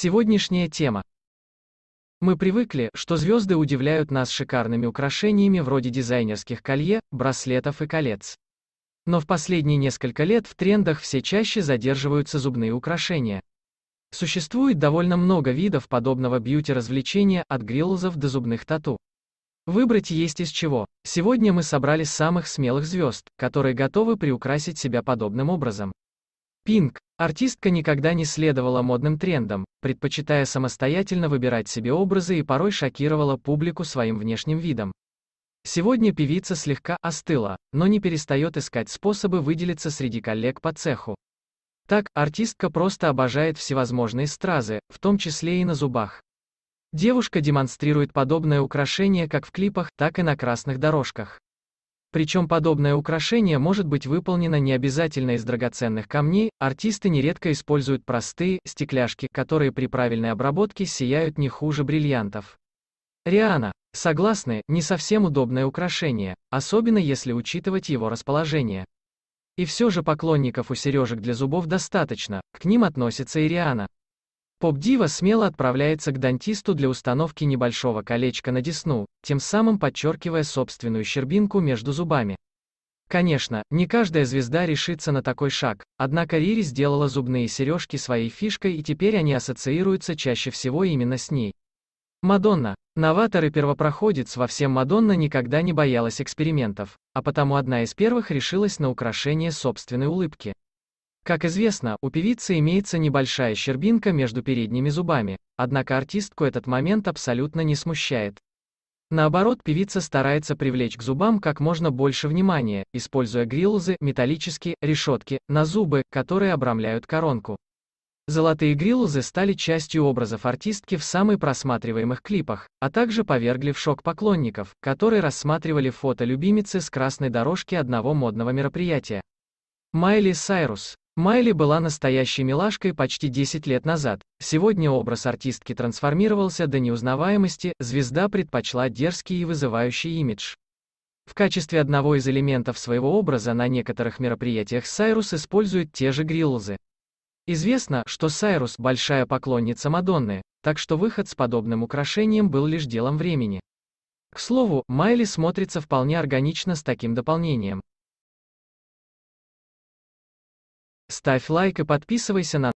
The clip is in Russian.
Сегодняшняя тема. Мы привыкли, что звезды удивляют нас шикарными украшениями вроде дизайнерских колье, браслетов и колец. Но в последние несколько лет в трендах все чаще задерживаются зубные украшения. Существует довольно много видов подобного бьюти-развлечения от гриллзов до зубных тату. Выбрать есть из чего. Сегодня мы собрали самых смелых звезд, которые готовы приукрасить себя подобным образом. Пинк. Артистка никогда не следовала модным трендам, предпочитая самостоятельно выбирать себе образы и порой шокировала публику своим внешним видом. Сегодня певица слегка остыла, но не перестает искать способы выделиться среди коллег по цеху. Так, артистка просто обожает всевозможные стразы, в том числе и на зубах. Девушка демонстрирует подобное украшение как в клипах, так и на красных дорожках. Причем подобное украшение может быть выполнено не обязательно из драгоценных камней, артисты нередко используют простые стекляшки, которые при правильной обработке сияют не хуже бриллиантов. Риана. Согласны, не совсем удобное украшение, особенно если учитывать его расположение. И все же поклонников у сережек для зубов достаточно, к ним относится и Риана. Поп-дива смело отправляется к дантисту для установки небольшого колечка на десну, тем самым подчеркивая собственную щербинку между зубами. Конечно, не каждая звезда решится на такой шаг, однако Рири сделала зубные сережки своей фишкой и теперь они ассоциируются чаще всего именно с ней. Мадонна. Новатор и первопроходец во всем Мадонна никогда не боялась экспериментов, а потому одна из первых решилась на украшение собственной улыбки. Как известно, у певицы имеется небольшая щербинка между передними зубами, однако артистку этот момент абсолютно не смущает. Наоборот, певица старается привлечь к зубам как можно больше внимания, используя грилзы, металлические решетки, на зубы, которые обрамляют коронку. Золотые грилзы стали частью образов артистки в самых просматриваемых клипах, а также повергли в шок поклонников, которые рассматривали фото любимицы с красной дорожки одного модного мероприятия. Майли Сайрус, Майли была настоящей милашкой почти 10 лет назад. Сегодня образ артистки трансформировался до неузнаваемости, звезда предпочла дерзкий и вызывающий имидж. В качестве одного из элементов своего образа на некоторых мероприятиях Сайрус использует те же гриллзы. Известно, что Сайрус – большая поклонница Мадонны, так что выход с подобным украшением был лишь делом времени. К слову, Майли смотрится вполне органично с таким дополнением. Ставь лайк и подписывайся на